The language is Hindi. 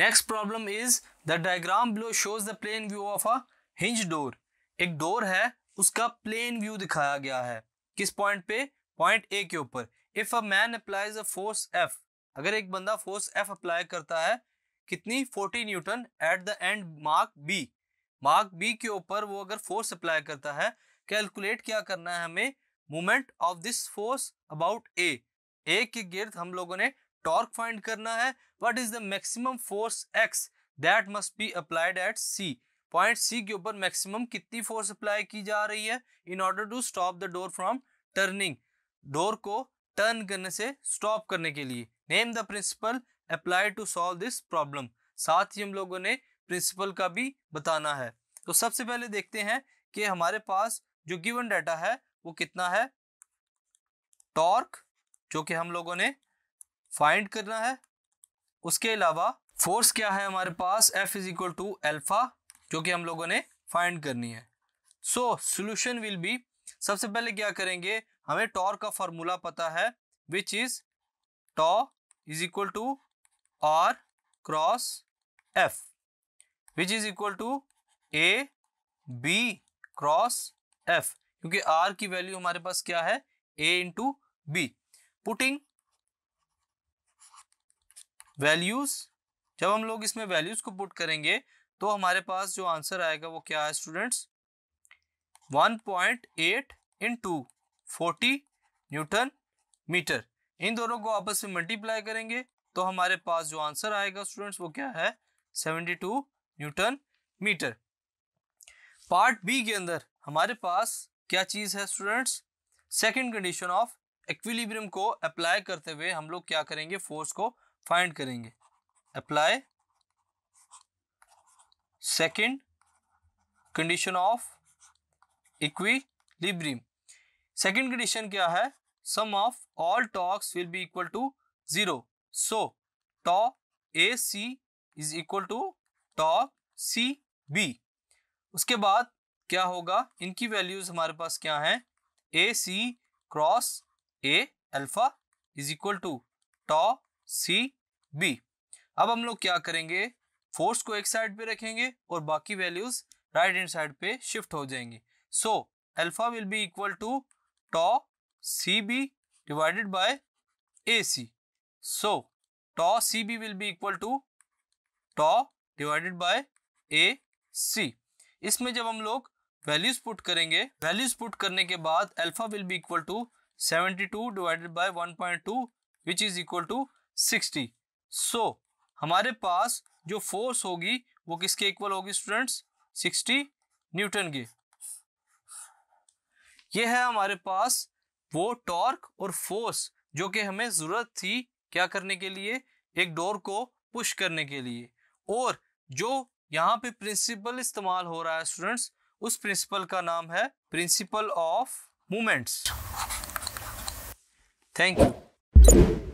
next problem is the diagram below shows the plane view of a hinge door एक डोर है उसका प्लेन व्यू दिखाया गया है किस पॉइंट पे पॉइंट ए के ऊपर if a man applies a force F अगर एक बंदा फोर्स एफ अप्लाई करता है कितनी 40 newton at the end mark B mark B के ऊपर वो अगर फोर्स अप्लाई करता है कैलकुलेट क्या करना है हमें moment of this force about A A के गिर्द हम लोगों ने टॉर्क फाइंड करना है what is the maximum force X that must be applied at C point C के ऊपर मैक्सिमम कितनी फोर्स अप्लाई की जा रही है in order to stop the door from turning door को टर्न करने से स्टॉप करने के लिए name the principle apply to solve this problem साथ ही हम लोगों ने प्रिंसिपल का भी बताना है तो सबसे पहले देखते हैं कि हमारे पास जो गिवन डाटा है वो कितना है टॉर्क जो कि हम लोगों ने फाइंड करना है उसके अलावा फोर्स क्या है हमारे पास F is equal to alpha जो कि हम लोगों ने फाइंड करनी है सो सोल्यूशन विल बी सबसे पहले क्या करेंगे हमें टॉर का फॉर्मूला पता है which is tau is equal to R cross F which is equal to A B cross F क्योंकि आर की वैल्यू हमारे पास क्या है A into B putting values जब हम लोग इसमें वैल्यूज को पुट करेंगे तो हमारे पास जो आंसर आएगा वो क्या है students 1.8 point eight into newton metre इन दोनों को आपस में मल्टीप्लाई करेंगे तो हमारे पास जो आंसर आएगा स्टूडेंट्स वो क्या है 72 न्यूटन मीटर पार्ट बी के अंदर हमारे पास क्या चीज़ है students second condition of equilibrium को अप्लाई करते हुए हम लोग क्या करेंगे फोर्स को फाइंड करेंगे apply second condition of equilibrium second condition क्या है sum of all torques will be equal to zero so tau A C is equal to torque C B उसके बाद क्या होगा इनकी वैल्यूज हमारे पास क्या हैं A C cross A alpha is equal to tau C B अब हम लोग क्या करेंगे फोर्स को एक साइड पे रखेंगे और बाकी वैल्यूज राइट हैंड साइड पे शिफ्ट हो जाएंगे so alpha will be equal to tau C B divided by A C so tau C B will be equal to tau divided by A C इसमें जब हम लोग वैल्यूज पुट करेंगे वैल्यूज पुट करने के बाद alpha will be equal to 72 divided by 1.2 which is equal to sixty so हमारे पास जो फोर्स होगी वो किसके इक्वल होगी स्टूडेंट्स सिक्सटी न्यूटन के ये है हमारे पास वो टॉर्क और फोर्स जो कि हमें ज़रूरत थी क्या करने के लिए एक डोर को पुश करने के लिए और जो यहाँ पे प्रिंसिपल इस्तेमाल हो रहा है स्टूडेंट्स उस प्रिंसिपल का नाम है principle of moments thank you